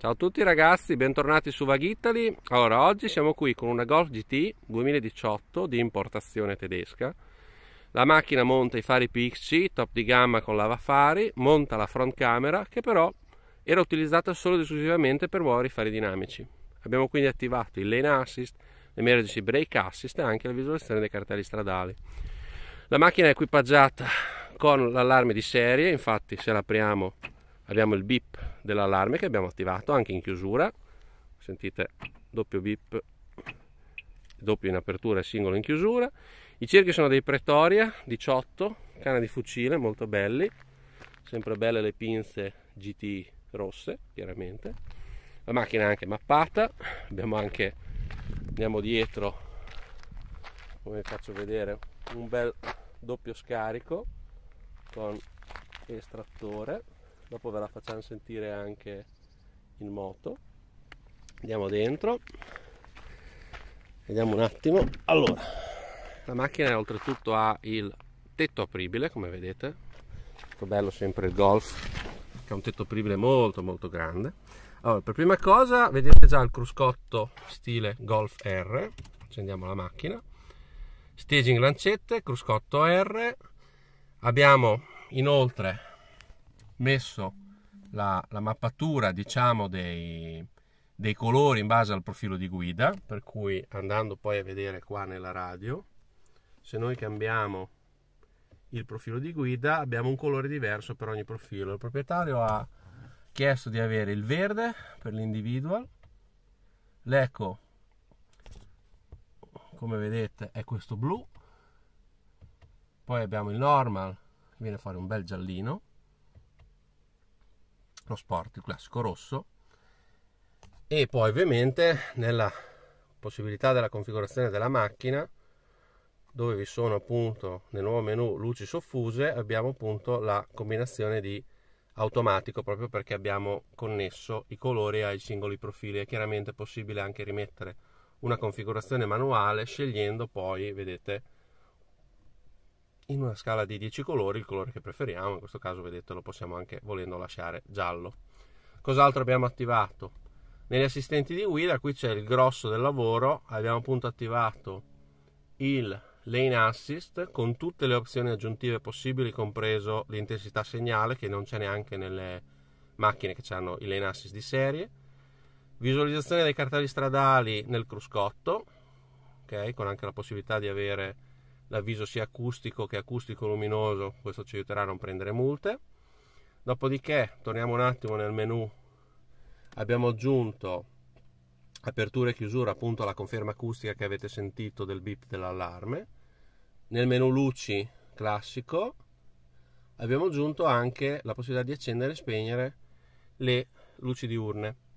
Ciao a tutti ragazzi, bentornati su Vaghitali. Allora, oggi siamo qui con una Golf GT 2018 di importazione tedesca. La macchina monta i fari PXC, top di gamma con lavafari, monta la front camera che però era utilizzata solo ed esclusivamente per muovere i fari dinamici. Abbiamo quindi attivato il lane assist, l'emergency brake assist e anche la visualizzazione dei cartelli stradali. La macchina è equipaggiata con l'allarme di serie, infatti se la apriamo abbiamo il beep dell'allarme che abbiamo attivato anche in chiusura sentite doppio bip doppio in apertura e singolo in chiusura i cerchi sono dei Pretoria 18 canna di fucile molto belli sempre belle le pinze GT rosse chiaramente la macchina è anche mappata abbiamo anche andiamo dietro come faccio vedere un bel doppio scarico con estrattore dopo ve la facciamo sentire anche in moto andiamo dentro vediamo un attimo allora la macchina oltretutto ha il tetto apribile come vedete molto bello sempre il golf che ha un tetto apribile molto molto grande allora per prima cosa vedete già il cruscotto stile golf R accendiamo la macchina staging lancette cruscotto R abbiamo inoltre messo la, la mappatura diciamo, dei, dei colori in base al profilo di guida, per cui andando poi a vedere qua nella radio, se noi cambiamo il profilo di guida abbiamo un colore diverso per ogni profilo. Il proprietario ha chiesto di avere il verde per l'individual, l'eco come vedete è questo blu, poi abbiamo il normal che viene a fare un bel giallino, lo sport, il classico rosso. E poi ovviamente nella possibilità della configurazione della macchina, dove vi sono appunto nel nuovo menu luci soffuse, abbiamo appunto la combinazione di automatico proprio perché abbiamo connesso i colori ai singoli profili. È chiaramente possibile anche rimettere una configurazione manuale scegliendo poi, vedete, in una scala di 10 colori il colore che preferiamo, in questo caso vedete lo possiamo anche volendo lasciare giallo. Cos'altro abbiamo attivato? Negli assistenti di guida qui c'è il grosso del lavoro, abbiamo appunto attivato il lane assist con tutte le opzioni aggiuntive possibili, compreso l'intensità segnale che non c'è neanche nelle macchine che hanno i lane assist di serie, visualizzazione dei cartelli stradali nel cruscotto, okay, con anche la possibilità di avere l'avviso sia acustico che acustico luminoso, questo ci aiuterà a non prendere multe. Dopodiché torniamo un attimo nel menu, abbiamo aggiunto apertura e chiusura appunto alla conferma acustica che avete sentito del bip dell'allarme. Nel menu luci classico abbiamo aggiunto anche la possibilità di accendere e spegnere le luci diurne.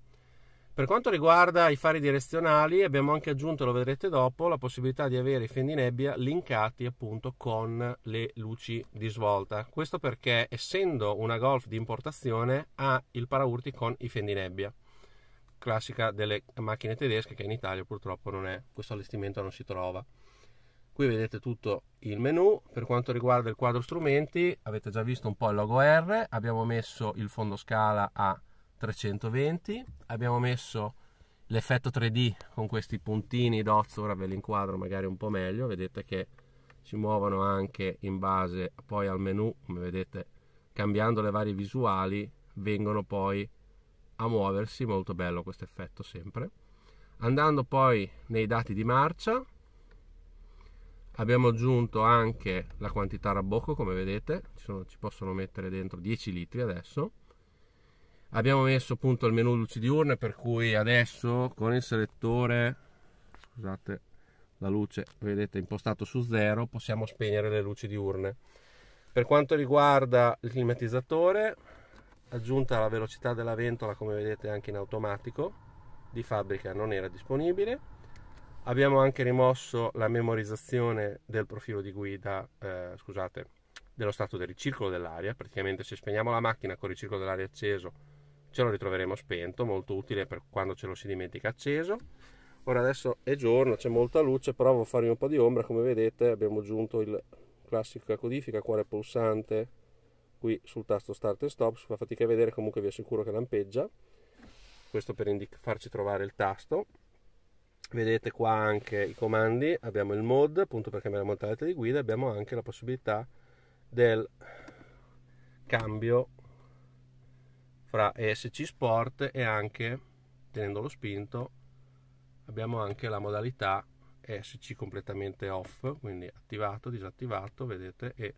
Per quanto riguarda i fari direzionali, abbiamo anche aggiunto, lo vedrete dopo, la possibilità di avere i fendinebbia linkati appunto con le luci di svolta. Questo perché, essendo una Golf di importazione, ha il paraurti con i fendinebbia classica delle macchine tedesche che in Italia purtroppo non è, questo allestimento non si trova. Qui vedete tutto il menu, per quanto riguarda il quadro strumenti avete già visto un po' il logo R, abbiamo messo il fondo scala a 320 abbiamo messo l'effetto 3D con questi puntini dots ora ve li inquadro magari un po' meglio vedete che si muovono anche in base poi al menu come vedete cambiando le varie visuali vengono poi a muoversi molto bello questo effetto sempre andando poi nei dati di marcia abbiamo aggiunto anche la quantità a rabocco come vedete ci, sono, ci possono mettere dentro 10 litri adesso abbiamo messo appunto il menu luci diurne per cui adesso con il selettore scusate la luce vedete impostato su zero possiamo spegnere le luci diurne per quanto riguarda il climatizzatore aggiunta la velocità della ventola come vedete anche in automatico di fabbrica non era disponibile abbiamo anche rimosso la memorizzazione del profilo di guida eh, scusate dello stato del ricircolo dell'aria praticamente se spegniamo la macchina con il ricircolo dell'aria acceso ce lo ritroveremo spento, molto utile per quando ce lo si dimentica acceso. Ora adesso è giorno, c'è molta luce, provo a farvi un po' di ombra, come vedete abbiamo aggiunto il classico codifica, cuore pulsante qui sul tasto start e stop, si fa fatica a vedere, comunque vi assicuro che lampeggia, questo per indic- farci trovare il tasto. Vedete qua anche i comandi, abbiamo il mod, appunto per cambiare la montata di guida, abbiamo anche la possibilità del cambio fra ESC Sport e anche, tenendolo spinto, abbiamo anche la modalità ESC completamente off, quindi attivato, disattivato, vedete, e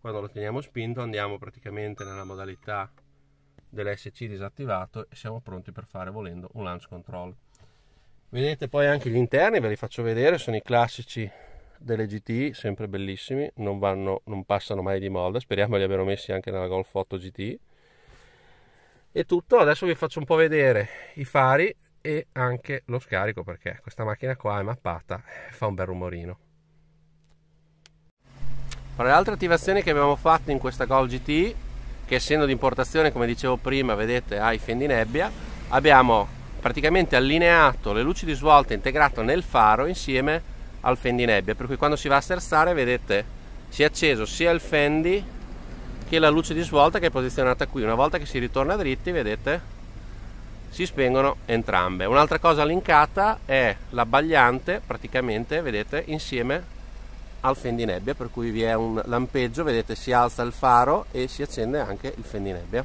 quando lo teniamo spinto andiamo praticamente nella modalità dell'SC disattivato e siamo pronti per fare volendo un launch control. Vedete poi anche gli interni, ve li faccio vedere, sono i classici delle GT, sempre bellissimi, non, vanno, non passano mai di moda, speriamo li abbiano messi anche nella Golf 8 GT è tutto adesso vi faccio un po' vedere i fari e anche lo scarico perché questa macchina qua è mappata fa un bel rumorino fra le altre attivazioni che abbiamo fatto in questa Call GT che essendo di importazione come dicevo prima vedete ha i fendi nebbia abbiamo praticamente allineato le luci di svolta integrato nel faro insieme al fendi nebbia per cui quando si va a sterzare vedete si è acceso sia il fendi che la luce di svolta che è posizionata qui. Una volta che si ritorna dritti, vedete, si spengono entrambe. Un'altra cosa linkata è l'abbagliante praticamente, vedete, insieme al fendinebbia, per cui vi è un lampeggio, vedete, si alza il faro e si accende anche il fendinebbia.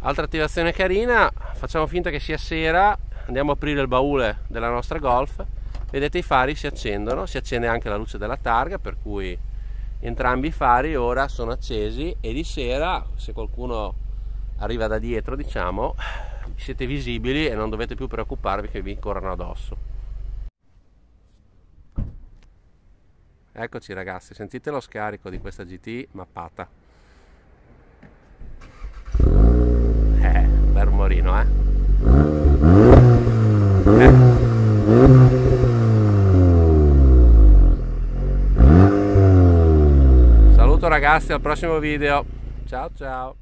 Altra attivazione carina, facciamo finta che sia sera, andiamo a aprire il baule della nostra Golf, vedete i fari si accendono, si accende anche la luce della targa, per cui entrambi i fari ora sono accesi e di sera se qualcuno arriva da dietro diciamo siete visibili e non dovete più preoccuparvi che vi corrano addosso eccoci ragazzi sentite lo scarico di questa GT mappata eh bel rumorino eh, eh. grazie al prossimo video ciao ciao